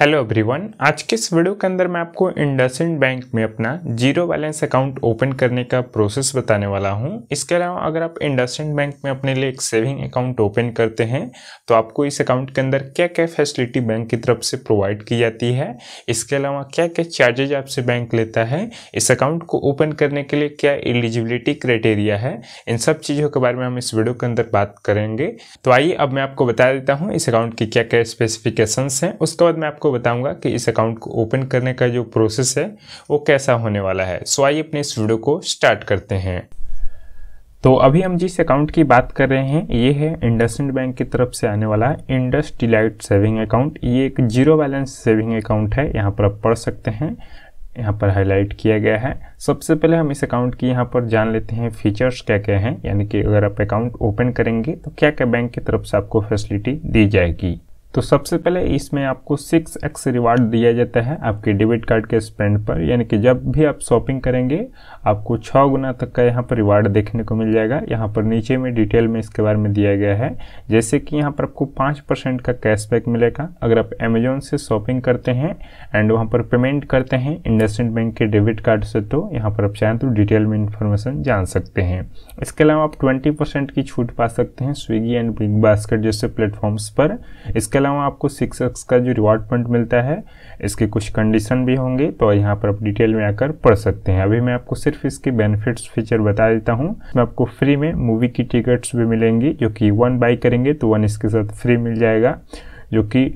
hello everyone आज के इस वीडियो के अंदर मैं आपको इंडसेंड बैंक में अपना जीरो बैलेंस अकाउंट ओपन करने का प्रोसेस बताने वाला हूं इसके अलावा अगर आप इंडसेंड बैंक में अपने लिए एक सेविंग अकाउंट ओपन करते हैं तो आपको इस अकाउंट के अंदर क्या क्या फैसिलिटी बैंक की तरफ से प्रोवाइड की जाती है इसके अलावा क्या क्या चार्जेज आपसे बैंक लेता है इस अकाउंट को ओपन करने के लिए क्या एलिजिबिलिटी क्राइटेरिया है इन सब चीज़ों के बारे में हम इस वीडियो के अंदर बात करेंगे तो आइए अब मैं आपको बता देता हूँ इस अकाउंट की क्या क्या स्पेसिफिकेशन हैं उसके बाद मैं आपको आपको बताऊंगा कि इस अकाउंट को ओपन करने का जो प्रोसेस है वो कैसा होने वाला है सो आइए अपने इस वीडियो को स्टार्ट करते हैं तो अभी हम जिस अकाउंट की बात कर रहे हैं ये है इंडसइंड बैंक की तरफ से आने वाला इंडस डिलाइट सेविंग अकाउंट ये एक जीरो बैलेंस सेविंग अकाउंट है यहाँ पर आप पढ़ सकते हैं यहाँ पर हाईलाइट किया गया है सबसे पहले हम इस अकाउंट की यहाँ पर जान लेते हैं फीचर्स क्या क्या हैं यानी कि अगर आप अकाउंट ओपन करेंगे तो क्या क्या बैंक की तरफ से आपको फैसिलिटी दी जाएगी तो सबसे पहले इसमें आपको सिक्स एक्स रिवार्ड दिया जाता है आपके डेबिट कार्ड के स्पेंड पर यानी कि जब भी आप शॉपिंग करेंगे आपको छः गुना तक का यहाँ पर रिवार्ड देखने को मिल जाएगा यहाँ पर नीचे में डिटेल में इसके बारे में दिया गया है जैसे कि यहाँ पर आपको पाँच परसेंट का कैशबैक मिलेगा अगर आप अमेजोन से शॉपिंग करते हैं एंड वहाँ पर पेमेंट करते हैं इंडसइंड बैंक के डेबिट कार्ड से तो यहाँ पर आप चाहें तो डिटेल में इन्फॉर्मेशन जान सकते हैं इसके अलावा आप ट्वेंटी की छूट पा सकते हैं स्विगी एंड बिग बास्केट जैसे प्लेटफॉर्म्स पर इसके अलावा आपको सिक्स एक्स का जो रिवार्ड पॉइंट मिलता है इसके कुछ कंडीशन भी होंगे तो यहाँ पर आप डिटेल में आकर पढ़ सकते हैं अभी मैं आपको सिर्फ इसके बेनिफिट्स फीचर बता देता हूँ इसमें आपको फ्री में मूवी की टिकट्स भी मिलेंगी जो कि वन बाई करेंगे तो वन इसके साथ फ्री मिल जाएगा जो कि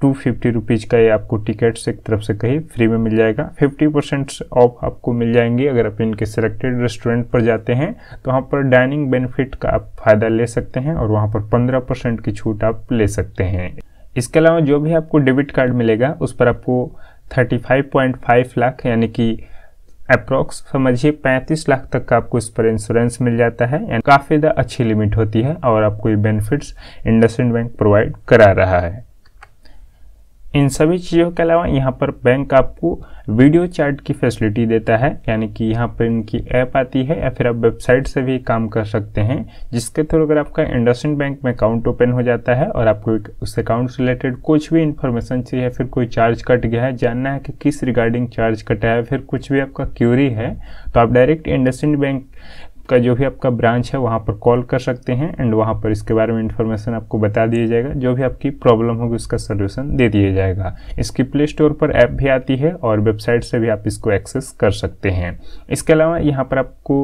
टू फिफ्टी रुपीज़ का ये आपको टिकट्स एक तरफ से कहीं फ्री में मिल जाएगा फिफ्टी परसेंट ऑफ आपको मिल जाएंगे अगर आप इनके सिलेक्टेड रेस्टोरेंट पर जाते हैं तो वहाँ पर डाइनिंग बेनिफिट का आप फ़ायदा ले सकते हैं और वहाँ पर पंद्रह परसेंट की छूट आप ले सकते हैं इसके अलावा जो भी आपको डेबिट कार्ड मिलेगा उस पर आपको thirty five point five lakh यानी कि अप्रॉक्स समझिए 35 लाख तक का आपको इस पर इंश्योरेंस मिल जाता है एंड काफ़ी ज़्यादा अच्छी लिमिट होती है और आपको ये बेनिफिट्स इंडसइंड बैंक प्रोवाइड करा रहा है इन सभी चीज़ों के अलावा यहाँ पर बैंक आपको वीडियो चैट की फैसिलिटी देता है यानी कि यहाँ पर इनकी ऐप आती है या फिर आप वेबसाइट से भी काम कर सकते हैं जिसके थ्रू अगर आपका इंडसइंड बैंक में अकाउंट ओपन हो जाता है और आपको एक उस अकाउंट से रिलेटेड कुछ भी इन्फॉर्मेशन चाहिए या फिर कोई चार्ज कट गया है जानना है कि किस रिगार्डिंग चार्ज कटा है फिर कुछ भी आपका क्यूरी है तो आप डायरेक्ट इंडसइंड बैंक का जो भी आपका ब्रांच है वहाँ पर कॉल कर सकते हैं एंड वहाँ पर इसके बारे में इन्फॉर्मेशन आपको बता दिया जाएगा जो भी आपकी प्रॉब्लम होगी उसका सोल्यूशन दे दिया जाएगा इसकी प्ले स्टोर पर ऐप भी आती है और वेबसाइट से भी आप इसको एक्सेस कर सकते हैं इसके अलावा यहाँ पर आपको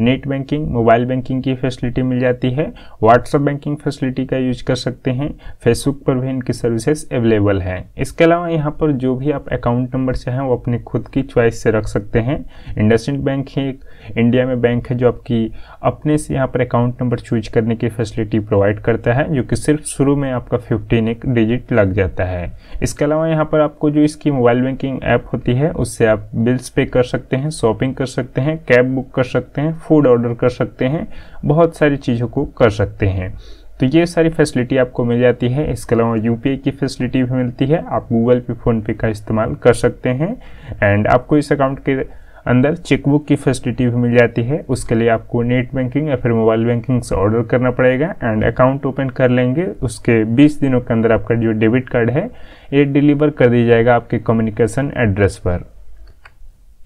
नेट बैंकिंग मोबाइल बैंकिंग की फैसिलिटी मिल जाती है व्हाट्सअप बैंकिंग फैसिलिटी का यूज कर सकते हैं फेसबुक पर भी इनकी सर्विसेज अवेलेबल है इसके अलावा यहाँ पर जो भी आप अकाउंट नंबर चाहें वो अपने खुद की चॉइस से रख सकते हैं इंडसइंड बैंक ही एक इंडिया में बैंक है जो आपकी कि अपने से यहाँ पर अकाउंट नंबर चूज करने की फैसिलिटी प्रोवाइड करता है जो कि सिर्फ शुरू में आपका फिफ्टीन एक डिजिट लग जाता है इसके अलावा यहाँ पर आपको जो इसकी मोबाइल बैंकिंग ऐप होती है उससे आप बिल्स पे कर सकते हैं शॉपिंग कर सकते हैं कैब बुक कर सकते हैं फूड ऑर्डर कर सकते हैं बहुत सारी चीज़ों को कर सकते हैं तो ये सारी फैसिलिटी आपको मिल जाती है इसके अलावा यू की फैसिलिटी भी मिलती है आप गूगल पे फ़ोनपे का इस्तेमाल कर सकते हैं एंड आपको इस अकाउंट के अंदर चेकबुक की फैसिलिटी भी मिल जाती है उसके लिए आपको नेट बैंकिंग या फिर मोबाइल बैंकिंग से ऑर्डर करना पड़ेगा एंड अकाउंट ओपन कर लेंगे उसके 20 दिनों के अंदर आपका जो डेबिट कार्ड है ये डिलीवर कर दिया जाएगा आपके कम्युनिकेशन एड्रेस पर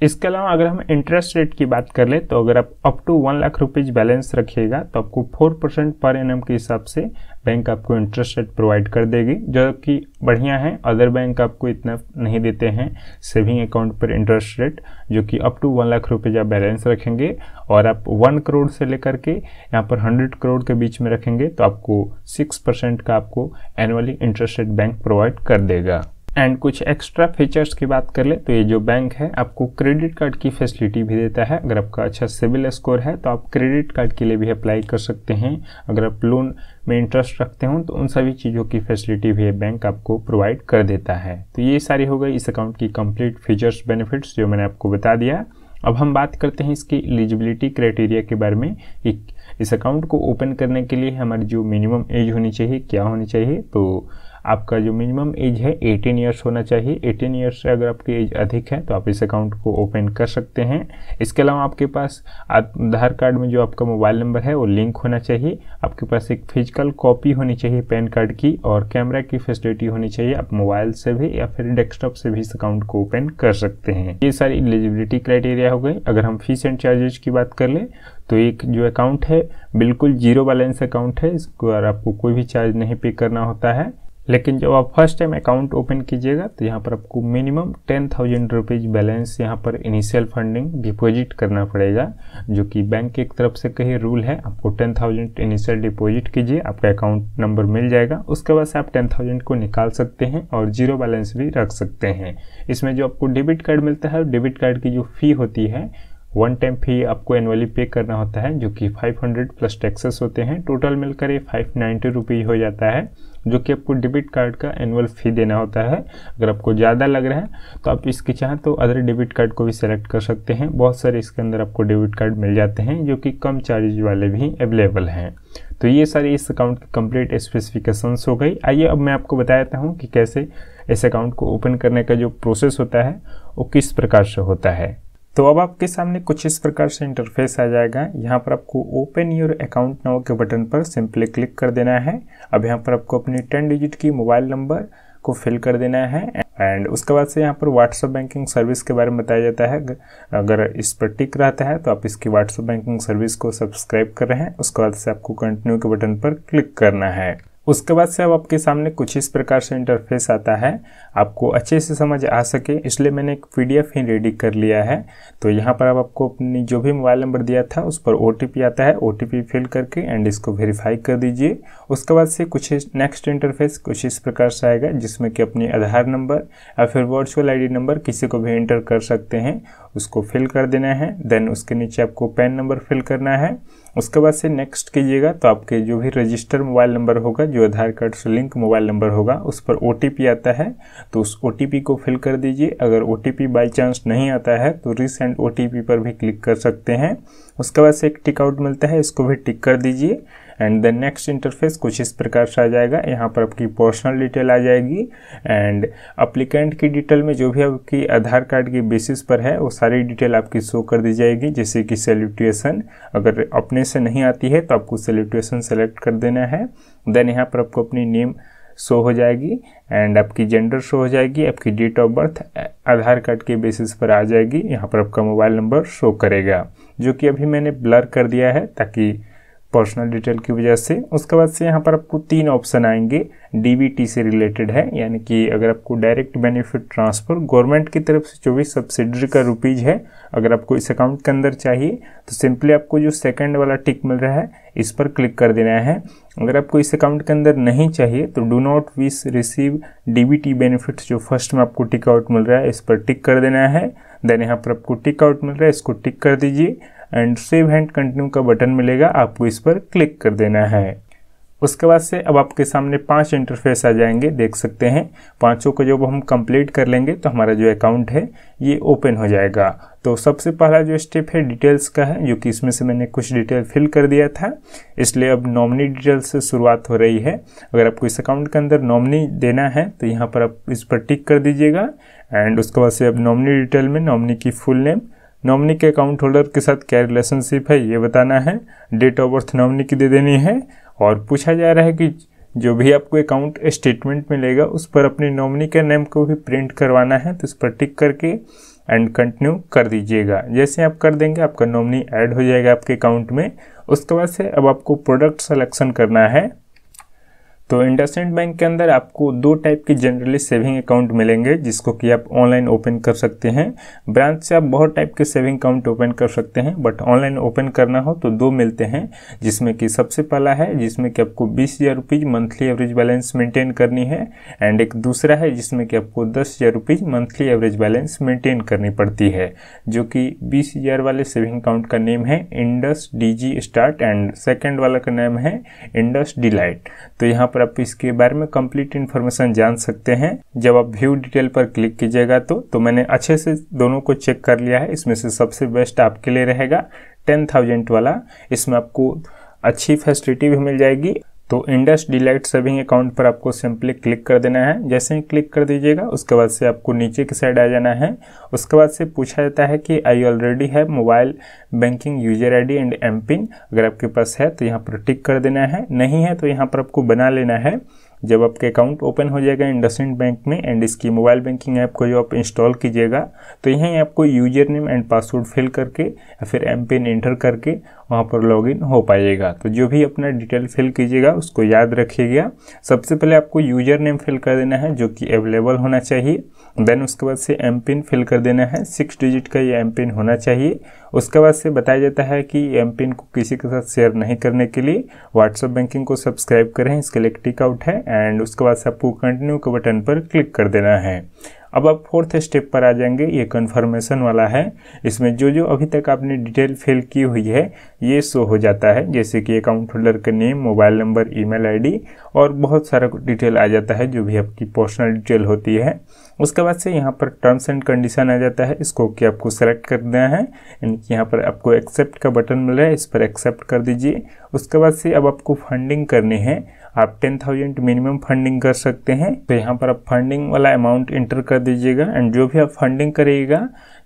इसके अलावा अगर हम इंटरेस्ट रेट की बात कर ले तो अगर आप up to one lakh rupees balance रखिएगा तो आपको फोर परसेंट पर एन के हिसाब से बैंक आपको इंटरेस्ट रेट प्रोवाइड कर देगी जो कि बढ़िया है अदर बैंक आपको इतना नहीं देते हैं सेविंग अकाउंट पर इंटरेस्ट रेट जो कि up to one lakh rupees आप बैलेंस रखेंगे और आप वन करोड़ से लेकर के यहाँ पर हंड्रेड करोड़ के बीच में रखेंगे तो आपको सिक्स परसेंट का आपको annually interest rate bank provide कर देगा एंड कुछ एक्स्ट्रा फीचर्स की बात कर ले तो ये जो बैंक है आपको क्रेडिट कार्ड की फैसिलिटी भी देता है अगर आपका अच्छा सिविल स्कोर है तो आप क्रेडिट कार्ड के लिए भी अप्लाई कर सकते हैं अगर आप लोन में इंटरेस्ट रखते हो तो उन सभी चीज़ों की फैसिलिटी भी ये बैंक आपको प्रोवाइड कर देता है तो ये सारी हो गई इस अकाउंट की कंप्लीट फीचर्स बेनिफिट्स जो मैंने आपको बता दिया अब हम बात करते हैं इसकी एलिजिबिलिटी क्राइटेरिया के बारे में इस अकाउंट को ओपन करने के लिए हमारी जो मिनिमम एज होनी चाहिए क्या होनी चाहिए तो आपका जो मिनिमम एज है 18 इयर्स होना चाहिए 18 इयर्स से अगर आपकी एज अधिक है तो आप इस अकाउंट को ओपन कर सकते हैं इसके अलावा आपके पास आधार कार्ड में जो आपका मोबाइल नंबर है वो लिंक होना चाहिए आपके पास एक फिजिकल कॉपी होनी चाहिए पैन कार्ड की और कैमरा की फैसिलिटी होनी चाहिए आप मोबाइल से भी या फिर डेस्कटॉप से भी इस अकाउंट को ओपन कर सकते हैं ये सारी एलिजिबिलिटी क्राइटेरिया हो गए अगर हम फीस एंड चार्जेज की बात कर लें तो एक जो अकाउंट है बिल्कुल जीरो बैलेंस अकाउंट है इसको आपको कोई भी चार्ज नहीं पे करना होता है लेकिन जब आप फर्स्ट टाइम अकाउंट ओपन कीजिएगा तो यहाँ पर आपको minimum ten thousand rupees balance यहाँ पर इनिशियल फंडिंग डिपॉजिट करना पड़ेगा जो कि बैंक की तरफ से कहीं रूल है आपको टेन थाउजेंड इनिशियल डिपॉजिट कीजिए आपका अकाउंट नंबर मिल जाएगा उसके बाद से आप टेन थाउजेंड को निकाल सकते हैं और जीरो बैलेंस भी रख सकते हैं इसमें जो आपको डेबिट कार्ड मिलता है डेबिट कार्ड की जो फ़ी होती है वन टाइम फी आपको एनुअली पे करना होता है जो कि 500 प्लस टैक्सेस होते हैं टोटल मिलकर ये फाइव नाइन्टी रुपीज हो जाता है जो कि आपको डेबिट कार्ड का एनुअल फ़ी देना होता है अगर आपको ज़्यादा लग रहा है तो आप इसके चाहें तो अदर डेबिट कार्ड को भी सेलेक्ट कर सकते हैं बहुत सारे इसके अंदर आपको डेबिट कार्ड मिल जाते हैं जो कि कम चार्ज वाले भी अवेलेबल हैं तो ये सारे इस अकाउंट की कंप्लीट स्पेसिफिकेशंस हो गई आइए अब मैं आपको बता देता हूँ कि कैसे इस अकाउंट को ओपन करने का जो प्रोसेस होता है वो किस प्रकार से होता है तो अब आपके सामने कुछ इस प्रकार से इंटरफेस आ जाएगा यहाँ पर आपको ओपन योर अकाउंट नाउ के बटन पर सिंपली क्लिक कर देना है अब यहाँ पर आपको अपनी टेन डिजिट की मोबाइल नंबर को फिल कर देना है एंड उसके बाद से यहाँ पर व्हाट्सअप बैंकिंग सर्विस के बारे में बताया जाता है अगर इस पर टिक रहता है तो आप इसकी व्हाट्सअप बैंकिंग सर्विस को सब्सक्राइब कर रहे हैं उसके बाद से आपको कंटिन्यू के बटन पर क्लिक करना है उसके बाद से अब आपके सामने कुछ इस प्रकार से इंटरफेस आता है आपको अच्छे से समझ आ सके इसलिए मैंने एक पीडीएफ ही रेडी कर लिया है तो यहाँ पर अब आपको अपनी जो भी मोबाइल नंबर दिया था उस पर ओ आता है ओ फिल करके एंड इसको वेरीफाई कर दीजिए उसके बाद से कुछ नेक्स्ट इंटरफेस कुछ इस प्रकार से आएगा जिसमें कि अपने आधार नंबर या फिर वर्चुअल आई नंबर किसी को भी इंटर कर सकते हैं उसको फिल कर देना है देन उसके नीचे आपको पैन नंबर फिल करना है उसके बाद से नेक्स्ट कीजिएगा तो आपके जो भी रजिस्टर मोबाइल नंबर होगा जो आधार कार्ड से लिंक मोबाइल नंबर होगा उस पर ओ आता है तो उस ओ को फिल कर दीजिए अगर ओ टी बाई चांस नहीं आता है तो रिसेंट ओ पर भी क्लिक कर सकते हैं उसके बाद से एक टिकआउट मिलता है इसको भी टिक कर दीजिए एंड देन नेक्स्ट इंटरफेस कुछ इस प्रकार से आ जाएगा यहाँ पर आपकी पर्सनल डिटेल आ जाएगी एंड अप्लीकेंट की डिटेल में जो भी आपकी आधार कार्ड की बेसिस पर है वो सारी डिटेल आपकी शो कर दी जाएगी जैसे कि सेल्यूटेशन अगर अपने से नहीं आती है तो आपको सेल्यूटेशन सेलेक्ट कर देना है देन यहाँ पर आपको अपनी नेम शो हो जाएगी एंड आपकी जेंडर शो हो जाएगी आपकी date of birth Aadhaar card के बेसिस पर आ जाएगी यहाँ पर आपका मोबाइल नंबर शो करेगा जो कि अभी मैंने ब्लर कर दिया है ताकि पर्सनल डिटेल की वजह से उसके बाद से यहाँ पर आपको तीन ऑप्शन आएंगे डीबीटी से रिलेटेड है यानी कि अगर आपको डायरेक्ट बेनिफिट ट्रांसफ़र गवर्नमेंट की तरफ से जो भी सब्सिडरी का रुपीज़ है अगर आपको इस अकाउंट के अंदर चाहिए तो सिंपली आपको जो सेकंड वाला टिक मिल रहा है इस पर क्लिक कर देना है अगर आपको इस अकाउंट के अंदर नहीं चाहिए तो do not wish receive the benefit जो फर्स्ट में आपको टिक आउट मिल रहा है इस पर टिक कर देना है देन यहाँ पर आपको टिक आउट मिल रहा है इसको टिक कर दीजिए एंड सेव हैंड कंटिन्यू का बटन मिलेगा आपको इस पर क्लिक कर देना है उसके बाद से अब आपके सामने पांच इंटरफेस आ जाएंगे देख सकते हैं पांचों को जब हम कंप्लीट कर लेंगे तो हमारा जो अकाउंट है ये ओपन हो जाएगा तो सबसे पहला जो स्टेप है डिटेल्स का है जो कि इसमें से मैंने कुछ डिटेल फिल कर दिया था इसलिए अब नॉमिनी डिटेल से शुरुआत हो रही है अगर आपको इस अकाउंट के अंदर नॉमिनी देना है तो यहाँ पर आप इस पर टिक कर दीजिएगा एंड उसके बाद से अब नॉमिनी डिटेल में नॉमिनी की फुल नेम नॉमनी के अकाउंट होल्डर के साथ क्या रिलेशनशिप है ये बताना है डेट ऑफ बर्थ नॉमनी की दे देनी है और पूछा जा रहा है कि जो भी आपको अकाउंट स्टेटमेंट मिलेगा उस पर अपने नॉमनी के नेम को भी प्रिंट करवाना है तो इस पर टिक करके एंड कंटिन्यू कर दीजिएगा जैसे आप कर देंगे आपका नॉमनी ऐड हो जाएगा आपके अकाउंट में उसके बाद से अब आपको प्रोडक्ट सेलेक्शन करना है तो इंडसइंड बैंक के अंदर आपको दो टाइप के जनरली सेविंग अकाउंट मिलेंगे जिसको कि आप ऑनलाइन ओपन कर सकते हैं ब्रांच से आप बहुत टाइप के सेविंग अकाउंट ओपन कर सकते हैं बट ऑनलाइन ओपन करना हो तो दो मिलते हैं जिसमें कि सबसे पहला है जिसमें कि आपको बीस हज़ार rupees monthly average balance maintain करनी है एंड एक दूसरा है जिसमें कि आपको दस हज़ार rupees monthly average balance maintain करनी पड़ती है जो कि बीस हज़ार वाले सेविंग अकाउंट का नेम है Indus D start and second वाला का नेम है इंडस डिलाइट तो यहाँ पर आप इसके बारे में कंप्लीट इन्फॉर्मेशन जान सकते हैं जब आप व्यू डिटेल पर क्लिक कीजिएगा तो तो मैंने अच्छे से दोनों को चेक कर लिया है इसमें से सबसे बेस्ट आपके लिए रहेगा टेन थाउजेंड वाला इसमें आपको अच्छी फैसिलिटी भी मिल जाएगी तो इंडस डिलाइट सेविंग अकाउंट पर आपको सिंपली क्लिक कर देना है जैसे ही क्लिक कर दीजिएगा उसके बाद से आपको नीचे की साइड आ जाना है उसके बाद से पूछा जाता है कि आई ऑलरेडी है mobile banking user ID and M PIN अगर आपके पास है तो यहाँ पर टिक कर देना है नहीं है तो यहाँ पर आपको बना लेना है जब आपके अकाउंट ओपन हो जाएगा इंडसेंड बैंक में एंड इसकी मोबाइल बैंकिंग ऐप को जो आप इंस्टॉल कीजिएगा तो यहीं आपको username and password fill करके या फिर एम पिन इंटर करके वहाँ पर लॉगिन हो पाइएगा तो जो भी अपना डिटेल फिल कीजिएगा उसको याद रखिएगा सबसे पहले आपको यूजर नेम फिल कर देना है जो कि अवेलेबल होना चाहिए देन उसके बाद से एम पिन फिल कर देना है सिक्स डिजिट का ये एम पिन होना चाहिए उसके बाद से बताया जाता है कि एम पिन को किसी के साथ शेयर नहीं करने के लिए व्हाट्सअप बैंकिंग को सब्सक्राइब करें इसके लिए टिक आउट है एंड उसके बाद से आपको कंटिन्यू के बटन पर क्लिक कर देना है अब आप फोर्थ स्टेप पर आ जाएंगे ये कन्फर्मेशन वाला है इसमें जो जो अभी तक आपने डिटेल फिल की हुई है ये शो हो जाता है जैसे कि अकाउंट होल्डर का name mobile number email ID और बहुत सारा डिटेल आ जाता है जो भी आपकी पर्सनल डिटेल होती है उसके बाद से यहाँ पर टर्म्स एंड कंडीशन आ जाता है इसको कि आपको सेलेक्ट कर देना है यानी कि यहाँ पर आपको एक्सेप्ट का बटन मिल रहा है इस पर एक्सेप्ट कर दीजिए उसके बाद से अब आपको फंडिंग करनी है आप टेन थाउजेंड मिनिमम फंडिंग कर सकते हैं तो यहाँ पर आप फंडिंग वाला अमाउंट इंटर कर दीजिएगा एंड जो भी आप फंडिंग करिएगा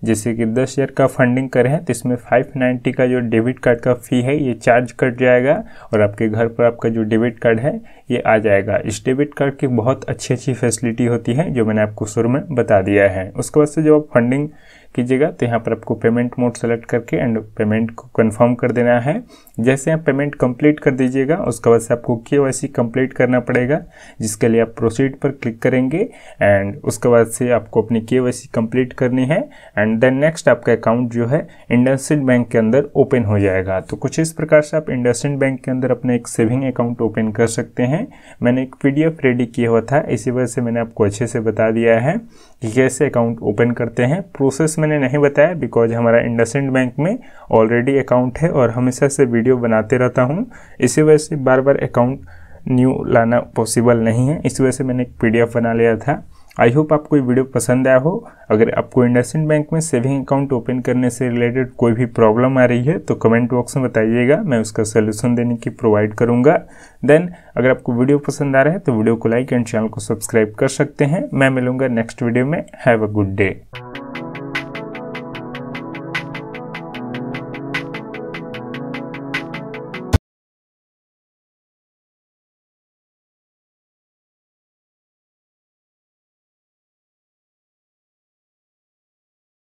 जैसे कि दस हज़ार का फंडिंग करें तो इसमें फाइव नाइन्टी का जो डेबिट कार्ड का फ़ी है ये चार्ज कट जाएगा और आपके घर पर आपका जो डेबिट कार्ड है ये आ जाएगा इस डेबिट कार्ड की बहुत अच्छी अच्छी फैसिलिटी होती है जो मैंने आपको शुरू में बता दिया है उसके बाद से जब आप फंडिंग कीजिएगा तो यहाँ पर आपको पेमेंट मोड सेलेक्ट करके एंड पेमेंट को कन्फर्म कर देना है जैसे आप पेमेंट कंप्लीट कर दीजिएगा उसके बाद से आपको के वाई सी कंप्लीट करना पड़ेगा जिसके लिए आप प्रोसीड पर क्लिक करेंगे एंड उसके बाद से आपको अपनी के वाई सी कंप्लीट करनी है एंड देन नेक्स्ट आपका अकाउंट जो है इंडस्ट्रीड बैंक के अंदर ओपन हो जाएगा तो कुछ इस प्रकार से आप इंडस्ट्रीड बैंक के अंदर अपने एक सेविंग अकाउंट ओपन कर सकते हैं मैंने एक पी रेडी किया हुआ था इसी वजह से मैंने आपको अच्छे से बता दिया है कि कैसे अकाउंट ओपन करते हैं प्रोसेस मैंने नहीं बताया बिकॉज हमारा इंडसेंड बैंक में ऑलरेडी अकाउंट है और हमेशा से वीडियो बनाते रहता हूँ इसी वजह से बार बार अकाउंट न्यू लाना पॉसिबल नहीं है इस वजह से मैंने एक पी बना लिया था आई होप आपको ये वीडियो पसंद आया हो अगर आपको इंडसेंड बैंक में सेविंग अकाउंट ओपन करने से रिलेटेड कोई भी प्रॉब्लम आ रही है तो कमेंट बॉक्स में बताइएगा मैं उसका सोल्यूशन देने की प्रोवाइड करूंगा देन अगर आपको वीडियो पसंद आ रहा है तो वीडियो को लाइक एंड चैनल को सब्सक्राइब कर सकते हैं मैं मिलूंगा नेक्स्ट वीडियो में हैव अ गुड डे